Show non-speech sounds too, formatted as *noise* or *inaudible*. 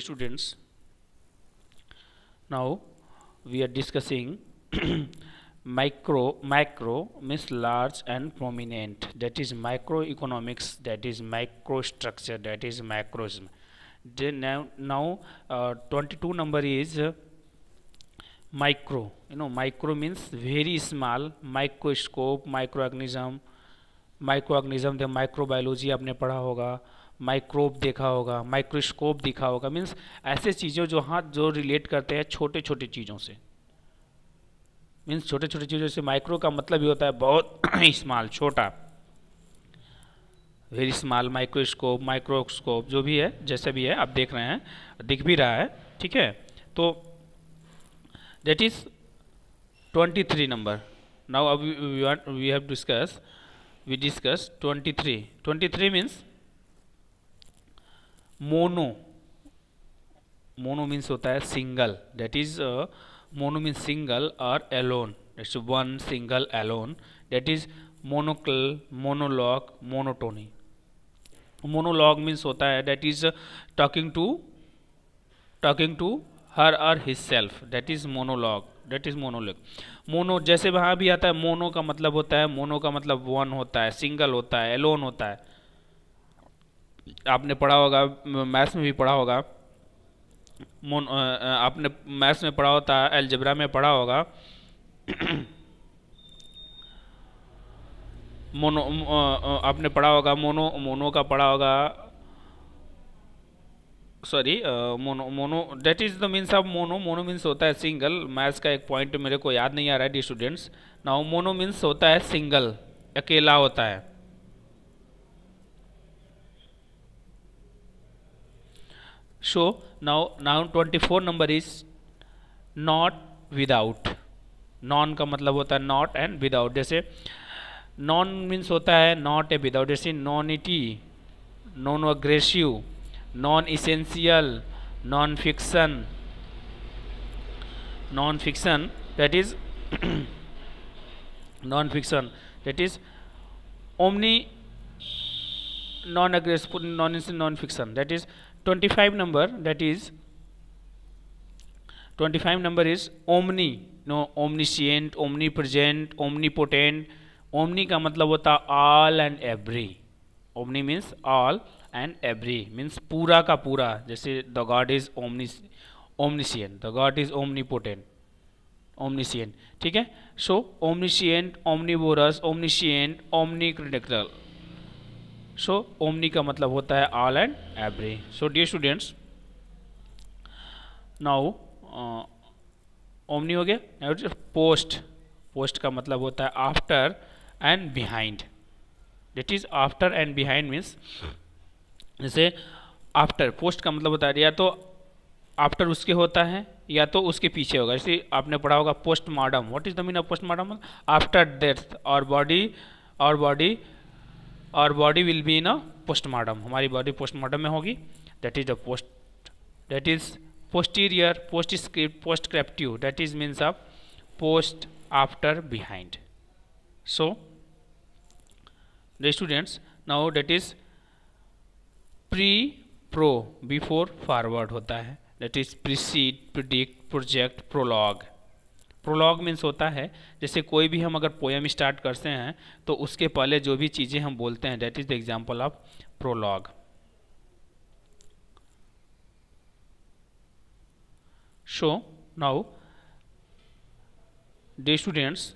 students now we are discussing micro micro means large and prominent that is microeconomics that is microstructure that is macrosm then now now uh, 22 number is uh, micro you know micro means very small microscope microorganism microorganism the microbiology aapne padha hoga microbe देखा होगा microscope देखा होगा means ऐसे चीज़ें जो हाथ जो relate करते हैं छोटे छोटे चीज़ों से मीन्स छोटे छोटे चीज़ों से माइक्रो का मतलब ही होता है बहुत स्मॉल *clears throat* छोटा वेरी स्मॉल माइक्रोस्कोप माइक्रोस्कोप जो भी है जैसे भी है आप देख रहे हैं दिख भी रहा है ठीक है तो that is twenty three number now अब we have discuss we discuss twenty three twenty three means mono mono means होता है single that is mono means single और alone it's one single alone that is monocle monologue monotony monologue means होता है that is talking to talking to her or his self that is monologue that is monologue mono जैसे वहाँ भी आता है mono का मतलब होता है मोनो का मतलब वन होता है सिंगल होता है एलोन होता है आपने पढ़ा होगा मैथ्स में भी पढ़ा होगा मोन आपने मैथ्स में पढ़ा होता है एलजबरा में पढ़ा होगा *clears throat* मोनो आपने पढ़ा होगा मोनो मोनो का पढ़ा होगा sorry mono mono that is the means of mono mono means होता है सिंगल मैथ्स का एक पॉइंट मेरे को याद नहीं आ रहा है dear students now mono means होता है सिंगल अकेला होता है so now noun 24 number is not without non का मतलब होता है नॉट एंड विदाउट जैसे नॉन मीन्स होता है नॉट ए विदाउट जैसे इटी non aggressive non essential non fiction non fiction that is non fiction that is omni non aggressive non non fiction that is twenty five number that is twenty five number is omni no omniscient omnipresent omnipotent omni का मतलब होता all and every omni means all and every means पूरा का पूरा जैसे the god is omni omniscient the god is omnipotent omniscient ठीक है so omniscient omnivorous omniscient omni critical Uh, so omni का मतलब होता है all and every so dear students now omni हो गया पोस्ट पोस्ट का मतलब होता है after and behind that is after and behind means जैसे आफ्टर पोस्ट का मतलब होता है या तो आफ्टर उसके होता है या तो उसके पीछे होगा जैसे आपने पढ़ा होगा postmortem what is the mean of postmortem after death और बॉडी और बॉडी और body will be in a postmortem हमारी बॉडी पोस्टमार्टम में होगी that is the post that is posterior postscript post क्रेप्टिव that is means of post after behind so the students now that is pre pro before forward होता है that is precede predict project prologue prologue means होता है जैसे कोई भी हम अगर पोएम स्टार्ट करते हैं तो उसके पहले जो भी चीज़ें हम बोलते हैं that is the example of prologue show now the students